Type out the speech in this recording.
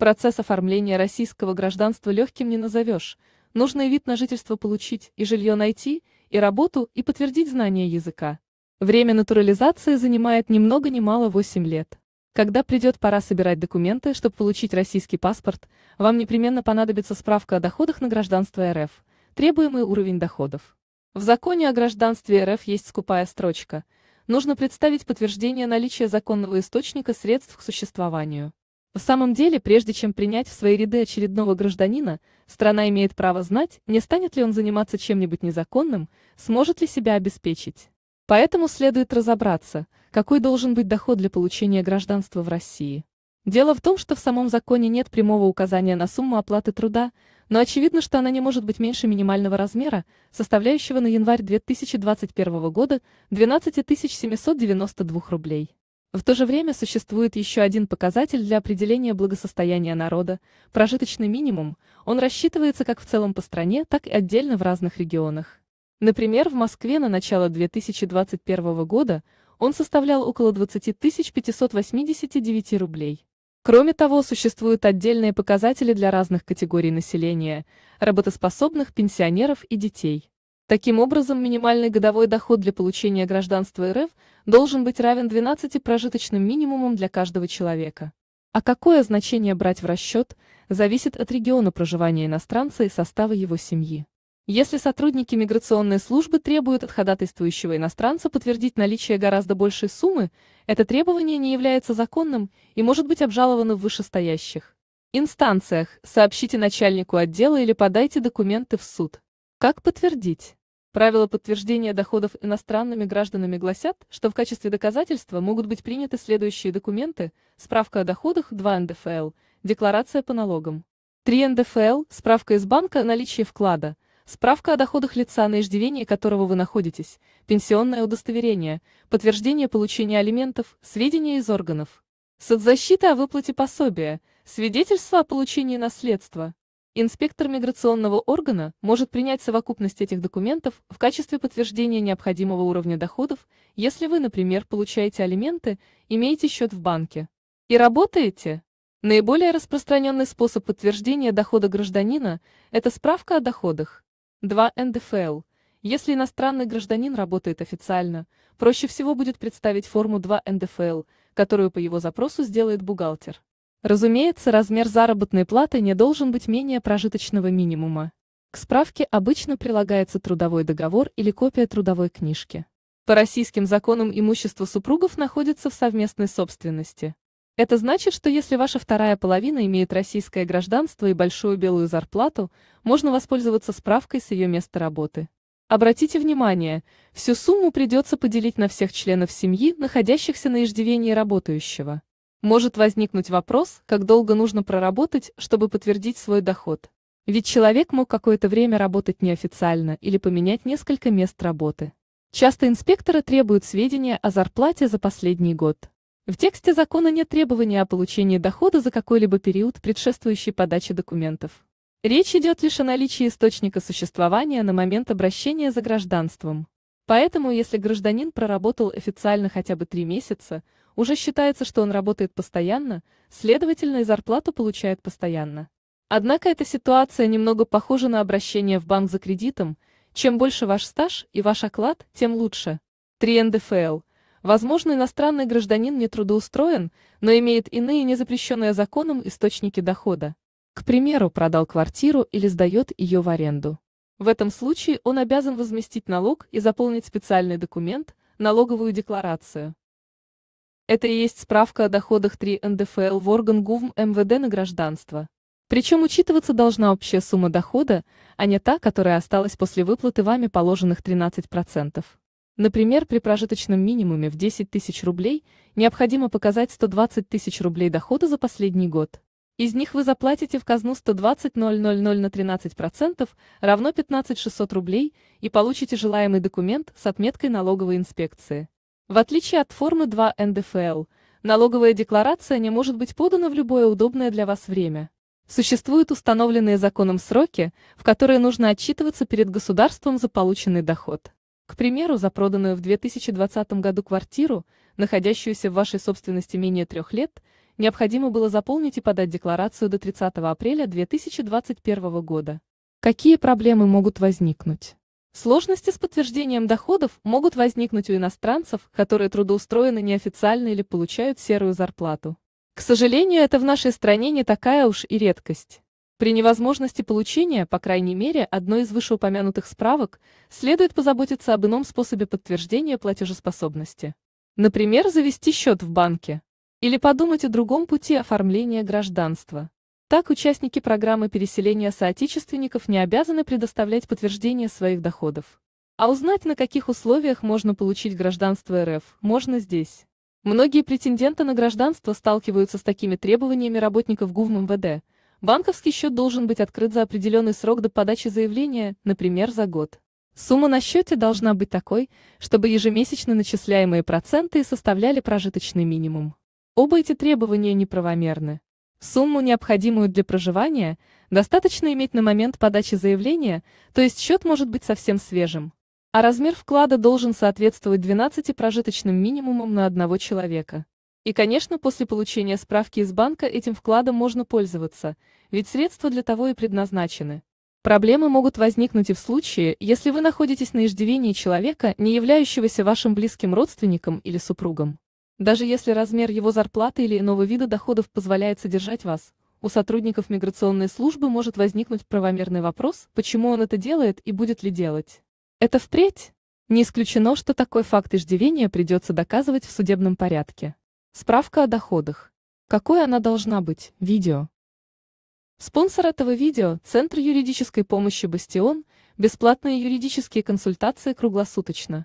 Процесс оформления российского гражданства легким не назовешь. Нужный вид на жительство получить и жилье найти, и работу, и подтвердить знание языка. Время натурализации занимает ни много ни мало 8 лет. Когда придет пора собирать документы, чтобы получить российский паспорт, вам непременно понадобится справка о доходах на гражданство РФ, требуемый уровень доходов. В законе о гражданстве РФ есть скупая строчка. Нужно представить подтверждение наличия законного источника средств к существованию. В самом деле, прежде чем принять в свои ряды очередного гражданина, страна имеет право знать, не станет ли он заниматься чем-нибудь незаконным, сможет ли себя обеспечить. Поэтому следует разобраться, какой должен быть доход для получения гражданства в России. Дело в том, что в самом законе нет прямого указания на сумму оплаты труда, но очевидно, что она не может быть меньше минимального размера, составляющего на январь 2021 года 12 792 рублей. В то же время существует еще один показатель для определения благосостояния народа – прожиточный минимум, он рассчитывается как в целом по стране, так и отдельно в разных регионах. Например, в Москве на начало 2021 года он составлял около 20 589 рублей. Кроме того, существуют отдельные показатели для разных категорий населения – работоспособных, пенсионеров и детей. Таким образом, минимальный годовой доход для получения гражданства РФ должен быть равен 12 прожиточным минимумам для каждого человека. А какое значение брать в расчет, зависит от региона проживания иностранца и состава его семьи. Если сотрудники миграционной службы требуют от ходатайствующего иностранца подтвердить наличие гораздо большей суммы, это требование не является законным и может быть обжаловано в вышестоящих инстанциях, сообщите начальнику отдела или подайте документы в суд. Как подтвердить? Правила подтверждения доходов иностранными гражданами гласят, что в качестве доказательства могут быть приняты следующие документы, справка о доходах 2 НДФЛ, декларация по налогам. 3 НДФЛ, справка из банка о наличии вклада, справка о доходах лица, на иждивении которого вы находитесь, пенсионное удостоверение, подтверждение получения алиментов, сведения из органов. Соцзащита о выплате пособия, свидетельство о получении наследства, Инспектор миграционного органа может принять совокупность этих документов в качестве подтверждения необходимого уровня доходов, если вы, например, получаете алименты, имеете счет в банке и работаете. Наиболее распространенный способ подтверждения дохода гражданина – это справка о доходах. 2 НДФЛ. Если иностранный гражданин работает официально, проще всего будет представить форму 2 НДФЛ, которую по его запросу сделает бухгалтер. Разумеется, размер заработной платы не должен быть менее прожиточного минимума. К справке обычно прилагается трудовой договор или копия трудовой книжки. По российским законам имущество супругов находится в совместной собственности. Это значит, что если ваша вторая половина имеет российское гражданство и большую белую зарплату, можно воспользоваться справкой с ее места работы. Обратите внимание, всю сумму придется поделить на всех членов семьи, находящихся на иждивении работающего. Может возникнуть вопрос, как долго нужно проработать, чтобы подтвердить свой доход. Ведь человек мог какое-то время работать неофициально или поменять несколько мест работы. Часто инспекторы требуют сведения о зарплате за последний год. В тексте закона нет требования о получении дохода за какой-либо период, предшествующий подаче документов. Речь идет лишь о наличии источника существования на момент обращения за гражданством. Поэтому, если гражданин проработал официально хотя бы три месяца, уже считается, что он работает постоянно, следовательно и зарплату получает постоянно. Однако эта ситуация немного похожа на обращение в банк за кредитом. Чем больше ваш стаж и ваш оклад, тем лучше. 3 НДФЛ. Возможно, иностранный гражданин не трудоустроен, но имеет иные незапрещенные законом источники дохода. К примеру, продал квартиру или сдает ее в аренду. В этом случае он обязан возместить налог и заполнить специальный документ, налоговую декларацию. Это и есть справка о доходах 3 НДФЛ в орган ГУВМ МВД эм на гражданство. Причем учитываться должна общая сумма дохода, а не та, которая осталась после выплаты вами положенных 13%. Например, при прожиточном минимуме в 10 тысяч рублей необходимо показать 120 тысяч рублей дохода за последний год. Из них вы заплатите в казну 120 000 на 13%, равно 15 600 рублей, и получите желаемый документ с отметкой налоговой инспекции. В отличие от формы 2 НДФЛ, налоговая декларация не может быть подана в любое удобное для вас время. Существуют установленные законом сроки, в которые нужно отчитываться перед государством за полученный доход. К примеру, за проданную в 2020 году квартиру, находящуюся в вашей собственности менее трех лет, необходимо было заполнить и подать декларацию до 30 апреля 2021 года. Какие проблемы могут возникнуть? Сложности с подтверждением доходов могут возникнуть у иностранцев, которые трудоустроены неофициально или получают серую зарплату. К сожалению, это в нашей стране не такая уж и редкость. При невозможности получения, по крайней мере, одной из вышеупомянутых справок, следует позаботиться об ином способе подтверждения платежеспособности. Например, завести счет в банке. Или подумать о другом пути оформления гражданства. Так, участники программы переселения соотечественников не обязаны предоставлять подтверждение своих доходов. А узнать, на каких условиях можно получить гражданство РФ, можно здесь. Многие претенденты на гражданство сталкиваются с такими требованиями работников ГУВ МВД. Банковский счет должен быть открыт за определенный срок до подачи заявления, например, за год. Сумма на счете должна быть такой, чтобы ежемесячно начисляемые проценты составляли прожиточный минимум. Оба эти требования неправомерны. Сумму, необходимую для проживания, достаточно иметь на момент подачи заявления, то есть счет может быть совсем свежим. А размер вклада должен соответствовать 12 прожиточным минимумам на одного человека. И, конечно, после получения справки из банка этим вкладом можно пользоваться, ведь средства для того и предназначены. Проблемы могут возникнуть и в случае, если вы находитесь на иждивении человека, не являющегося вашим близким родственником или супругом. Даже если размер его зарплаты или иного вида доходов позволяет содержать вас, у сотрудников миграционной службы может возникнуть правомерный вопрос, почему он это делает и будет ли делать. Это впредь? Не исключено, что такой факт иждивения придется доказывать в судебном порядке. Справка о доходах. Какой она должна быть? Видео. Спонсор этого видео – Центр юридической помощи «Бастион», бесплатные юридические консультации круглосуточно.